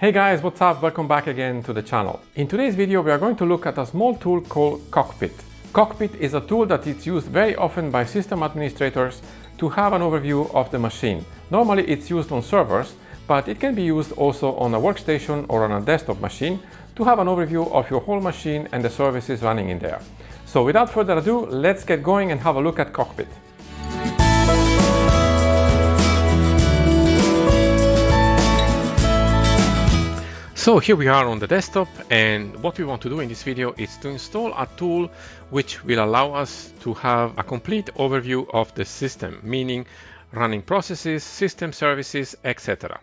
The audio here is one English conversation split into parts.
Hey guys, what's up? Welcome back again to the channel. In today's video we are going to look at a small tool called Cockpit. Cockpit is a tool that is used very often by system administrators to have an overview of the machine. Normally it's used on servers, but it can be used also on a workstation or on a desktop machine to have an overview of your whole machine and the services running in there. So without further ado, let's get going and have a look at Cockpit. So here we are on the desktop and what we want to do in this video is to install a tool which will allow us to have a complete overview of the system, meaning running processes, system services, etc.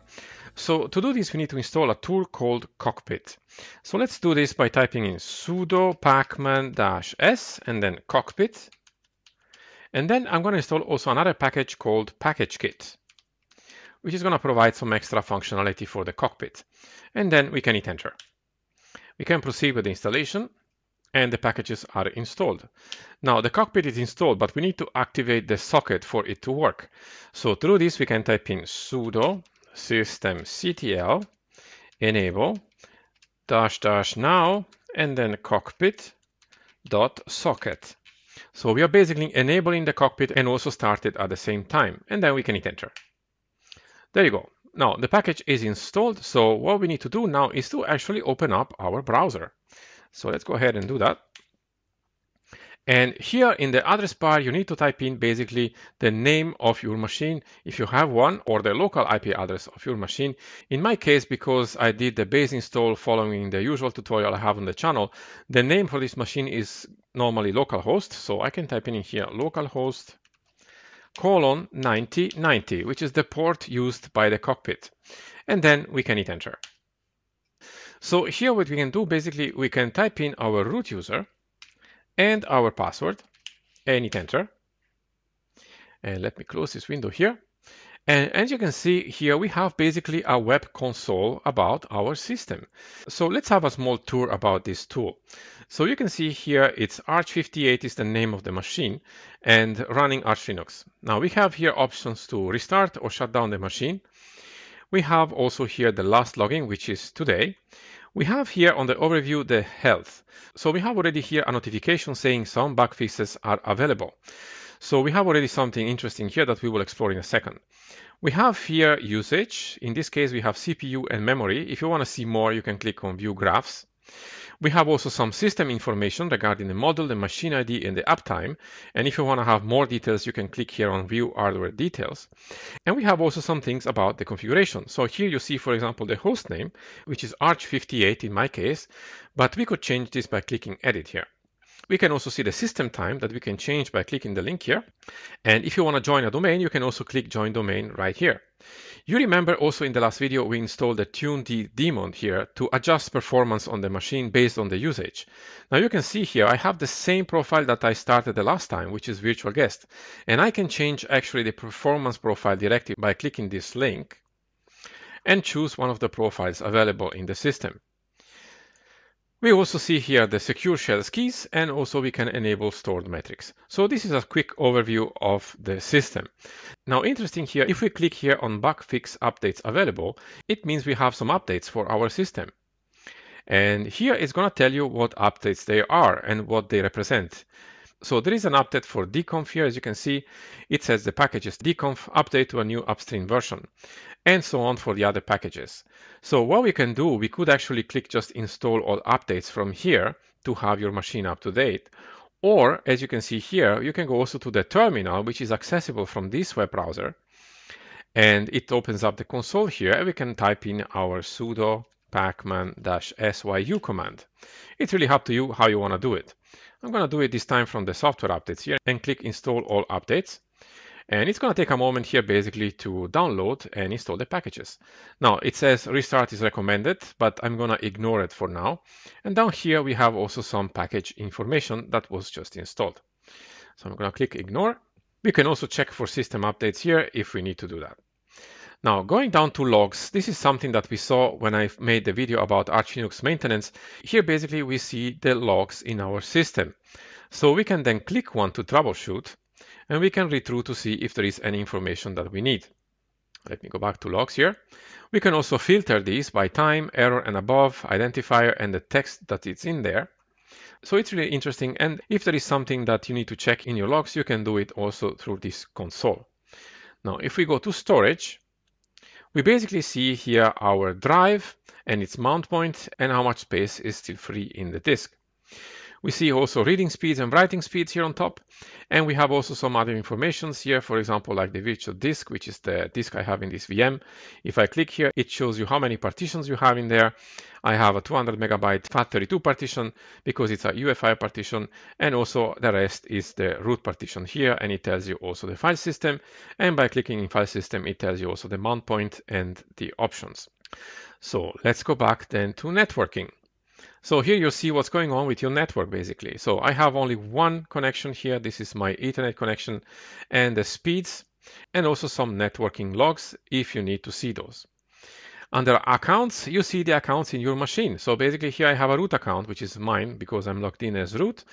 So to do this, we need to install a tool called Cockpit. So let's do this by typing in sudo pacman-s and then cockpit. And then I'm going to install also another package called PackageKit which is going to provide some extra functionality for the cockpit. And then we can hit enter. We can proceed with the installation and the packages are installed. Now the cockpit is installed, but we need to activate the socket for it to work. So to do this, we can type in sudo systemctl enable dash dash now and then cockpit dot socket. So we are basically enabling the cockpit and also started at the same time, and then we can hit enter. There you go. Now the package is installed. So what we need to do now is to actually open up our browser. So let's go ahead and do that. And here in the address bar, you need to type in basically the name of your machine, if you have one, or the local IP address of your machine. In my case, because I did the base install following the usual tutorial I have on the channel, the name for this machine is normally localhost. So I can type in here localhost colon 9090, which is the port used by the cockpit. And then we can hit enter. So here what we can do, basically, we can type in our root user and our password and hit enter. And let me close this window here. And as you can see here, we have basically a web console about our system. So let's have a small tour about this tool. So you can see here, it's Arch58 is the name of the machine and running Arch Linux. Now we have here options to restart or shut down the machine. We have also here the last login, which is today. We have here on the overview the health. So we have already here a notification saying some bug fixes are available. So we have already something interesting here that we will explore in a second. We have here usage. In this case, we have CPU and memory. If you want to see more, you can click on view graphs. We have also some system information regarding the model, the machine ID, and the uptime. And if you want to have more details, you can click here on View Hardware Details. And we have also some things about the configuration. So here you see, for example, the host name, which is Arch58 in my case, but we could change this by clicking Edit here. We can also see the system time that we can change by clicking the link here. And if you want to join a domain, you can also click join domain right here. You remember also in the last video, we installed the TuneD daemon here to adjust performance on the machine based on the usage. Now you can see here, I have the same profile that I started the last time, which is virtual guest. And I can change actually the performance profile directly by clicking this link and choose one of the profiles available in the system. We also see here the secure shells keys and also we can enable stored metrics. So this is a quick overview of the system. Now interesting here, if we click here on bug fix updates available, it means we have some updates for our system. And here it's going to tell you what updates they are and what they represent. So there is an update for deconf here. As you can see, it says the packages deconf update to a new upstream version and so on for the other packages. So what we can do, we could actually click just install all updates from here to have your machine up to date. Or as you can see here, you can go also to the terminal, which is accessible from this web browser. And it opens up the console here and we can type in our sudo pacman-syu command. It's really up to you how you want to do it. I'm going to do it this time from the software updates here and click install all updates. And it's going to take a moment here basically to download and install the packages. Now it says restart is recommended, but I'm going to ignore it for now. And down here we have also some package information that was just installed. So I'm going to click ignore. We can also check for system updates here if we need to do that. Now going down to logs, this is something that we saw when I made the video about Arch Linux maintenance. Here basically we see the logs in our system. So we can then click one to troubleshoot and we can read through to see if there is any information that we need. Let me go back to logs here. We can also filter these by time, error and above, identifier and the text that it's in there. So it's really interesting and if there is something that you need to check in your logs, you can do it also through this console. Now if we go to storage, we basically see here our drive and its mount point and how much space is still free in the disk. We see also reading speeds and writing speeds here on top. And we have also some other informations here, for example, like the virtual disk, which is the disk I have in this VM. If I click here, it shows you how many partitions you have in there. I have a 200 megabyte FAT32 partition because it's a UFI partition. And also the rest is the root partition here. And it tells you also the file system. And by clicking in file system, it tells you also the mount point and the options. So let's go back then to networking. So here you see what's going on with your network, basically. So I have only one connection here. This is my Ethernet connection and the speeds and also some networking logs if you need to see those. Under accounts, you see the accounts in your machine. So basically here I have a root account, which is mine because I'm logged in as root.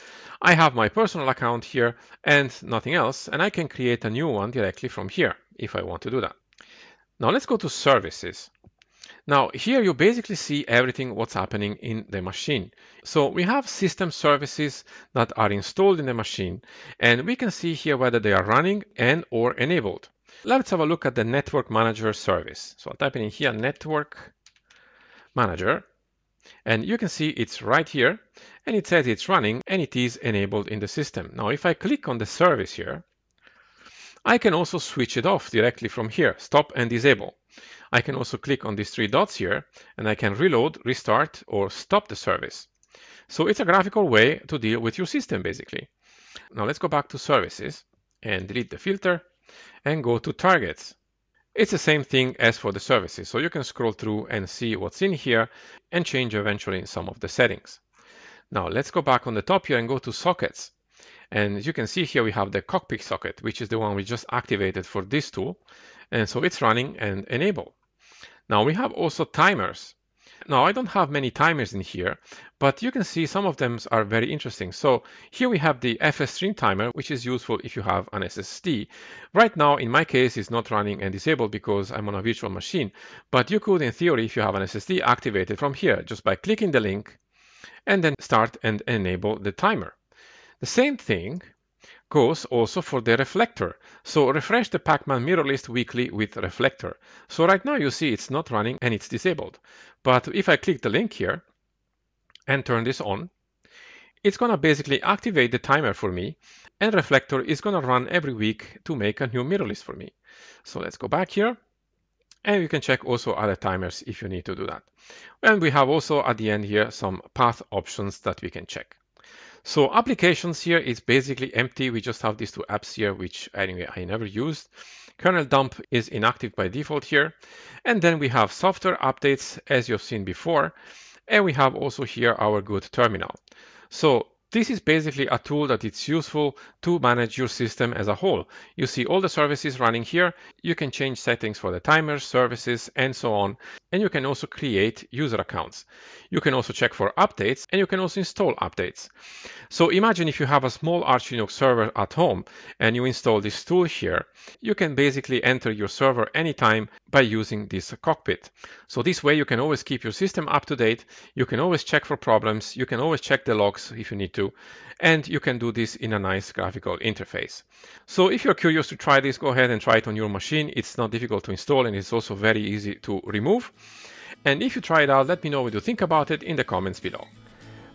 I have my personal account here and nothing else. And I can create a new one directly from here if I want to do that. Now let's go to services. Now here you basically see everything what's happening in the machine. So we have system services that are installed in the machine and we can see here whether they are running and or enabled. Let's have a look at the network manager service. So I'll type in here network manager and you can see it's right here and it says it's running and it is enabled in the system. Now if I click on the service here, I can also switch it off directly from here, stop and disable. I can also click on these three dots here and I can reload, restart or stop the service. So it's a graphical way to deal with your system basically. Now let's go back to services and delete the filter and go to targets. It's the same thing as for the services, so you can scroll through and see what's in here and change eventually some of the settings. Now let's go back on the top here and go to sockets. And as you can see here, we have the cockpit socket, which is the one we just activated for this tool. And so it's running and enable. Now we have also timers. Now I don't have many timers in here, but you can see some of them are very interesting. So here we have the FS stream timer, which is useful if you have an SSD. Right now, in my case, it's not running and disabled because I'm on a virtual machine, but you could, in theory, if you have an SSD, activate it from here just by clicking the link and then start and enable the timer. The same thing goes also for the reflector. So refresh the Pacman mirror list weekly with reflector. So right now you see it's not running and it's disabled. But if I click the link here and turn this on, it's going to basically activate the timer for me and reflector is going to run every week to make a new mirror list for me. So let's go back here and you can check also other timers if you need to do that. And we have also at the end here some path options that we can check. So applications here is basically empty. We just have these two apps here, which anyway, I never used. Kernel dump is inactive by default here. And then we have software updates as you've seen before. And we have also here our good terminal. So this is basically a tool that it's useful to manage your system as a whole. You see all the services running here. You can change settings for the timers, services, and so on. And you can also create user accounts. You can also check for updates and you can also install updates. So imagine if you have a small Arch Linux server at home and you install this tool here, you can basically enter your server anytime by using this cockpit. So this way you can always keep your system up to date, you can always check for problems, you can always check the logs if you need to, and you can do this in a nice graphical interface. So if you're curious to try this, go ahead and try it on your machine. It's not difficult to install and it's also very easy to remove. And if you try it out, let me know what you think about it in the comments below.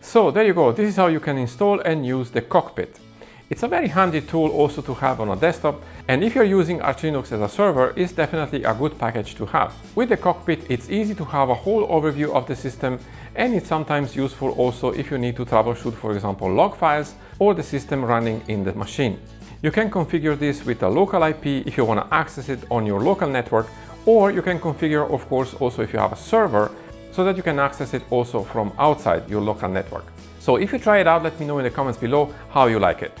So there you go, this is how you can install and use the cockpit. It's a very handy tool also to have on a desktop, and if you're using Arch Linux as a server, it's definitely a good package to have. With the cockpit, it's easy to have a whole overview of the system, and it's sometimes useful also if you need to troubleshoot, for example, log files or the system running in the machine. You can configure this with a local IP if you want to access it on your local network, or you can configure, of course, also if you have a server, so that you can access it also from outside your local network. So if you try it out, let me know in the comments below how you like it.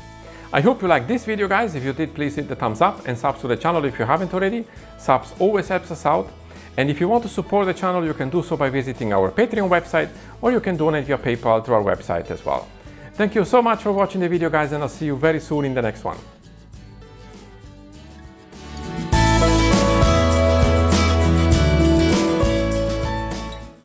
I hope you liked this video guys, if you did please hit the thumbs up and subs to the channel if you haven't already, subs always helps us out. And if you want to support the channel you can do so by visiting our Patreon website or you can donate via PayPal to our website as well. Thank you so much for watching the video guys and I'll see you very soon in the next one.